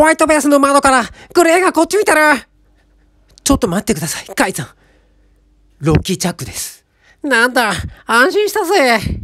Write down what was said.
ホワイトベースの窓からグレーがこっち見てるちょっと待ってください、カイさん。ロッキーチャックです。なんだ、安心したぜ。